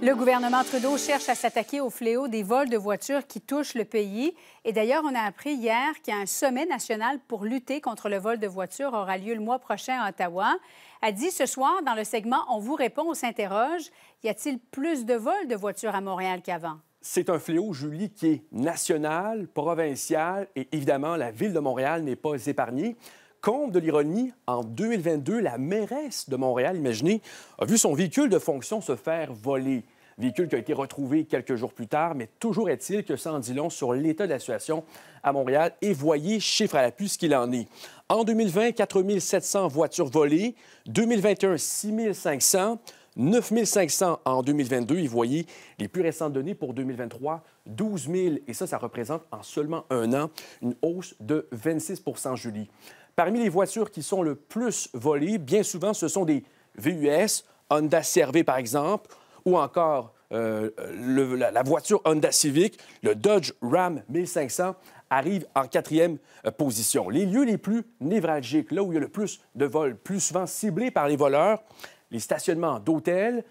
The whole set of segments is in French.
Le gouvernement Trudeau cherche à s'attaquer au fléau des vols de voitures qui touchent le pays. Et d'ailleurs, on a appris hier qu'un sommet national pour lutter contre le vol de voitures aura lieu le mois prochain à Ottawa. A dit ce soir, dans le segment On vous répond, on s'interroge, y a-t-il plus de vols de voitures à Montréal qu'avant? C'est un fléau, Julie, qui est national, provincial, et évidemment, la ville de Montréal n'est pas épargnée. Compte de l'ironie, en 2022, la mairesse de Montréal, imaginez, a vu son véhicule de fonction se faire voler. Véhicule qui a été retrouvé quelques jours plus tard, mais toujours est-il que ça en dit long sur l'état de la situation à Montréal et voyez, chiffre à la puce qu'il en est. En 2020, 4 700 voitures volées, 2021, 6 500, 9500 en 2022. Et vous voyez les plus récentes données pour 2023, 12 000. Et ça, ça représente en seulement un an une hausse de 26 Julie. Parmi les voitures qui sont le plus volées, bien souvent, ce sont des VUS, Honda CRV par exemple, ou encore euh, la, voiture Honda Civic, le Dodge Ram 1500 arrive en quatrième euh, position. Les lieux les plus névralgiques, là où il y a le plus de vols, plus souvent ciblés par les voleurs, les stationnements d'hôtels,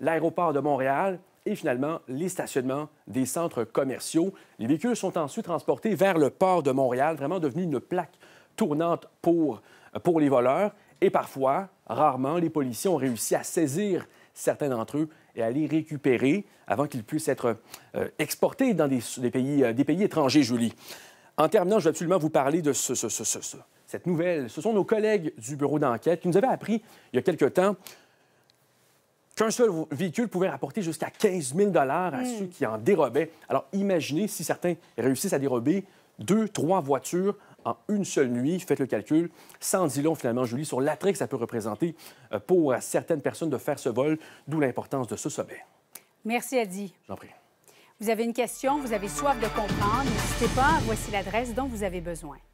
l'aéroport de Montréal et finalement les stationnements des centres commerciaux. Les véhicules sont ensuite transportés vers le port de Montréal, vraiment devenu une plaque tournante pour, pour les voleurs. Et parfois, rarement, les policiers ont réussi à saisir certains d'entre eux et à les récupérer avant qu'ils puissent être euh, exportés dans des, pays, euh, des pays étrangers, Julie. En terminant, je vais absolument vous parler de ce, ce, cette nouvelle. Ce sont nos collègues du bureau d'enquête qui nous avaient appris il y a quelque temps qu'un seul véhicule pouvait rapporter jusqu'à 15 000 à hmm. ceux qui en dérobaient. Alors imaginez si certains réussissent à dérober deux, trois voitures en une seule nuit. Faites le calcul. Sans dit long, finalement, Julie, sur l'attrait que ça peut représenter euh, pour certaines personnes de faire ce vol, d'où l'importance de ce sommet. Merci, Adi. J'en prie. Vous avez une question, vous avez soif de comprendre, n'hésitez pas, voici l'adresse dont vous avez besoin.